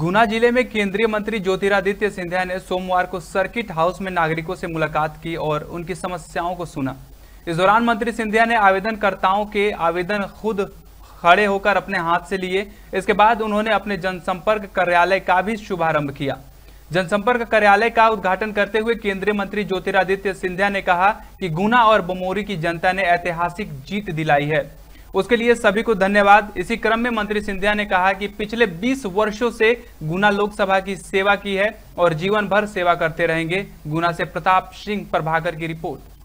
गुना जिले में केंद्रीय मंत्री ज्योतिरादित्य सिंधिया ने सोमवार को सर्किट हाउस में नागरिकों से मुलाकात की और उनकी समस्याओं को सुना इस दौरान मंत्री सिंधिया ने आवेदनकर्ताओं के आवेदन खुद खड़े होकर अपने हाथ से लिए इसके बाद उन्होंने अपने जनसंपर्क कार्यालय का भी शुभारंभ किया जनसंपर्क कार्यालय का उद्घाटन करते हुए केंद्रीय मंत्री ज्योतिरादित्य सिंधिया ने कहा कि गुना और बमोरी की जनता ने ऐतिहासिक जीत दिलाई है उसके लिए सभी को धन्यवाद इसी क्रम में मंत्री सिंधिया ने कहा कि पिछले 20 वर्षों से गुना लोकसभा की सेवा की है और जीवन भर सेवा करते रहेंगे गुना से प्रताप सिंह प्रभाकर की रिपोर्ट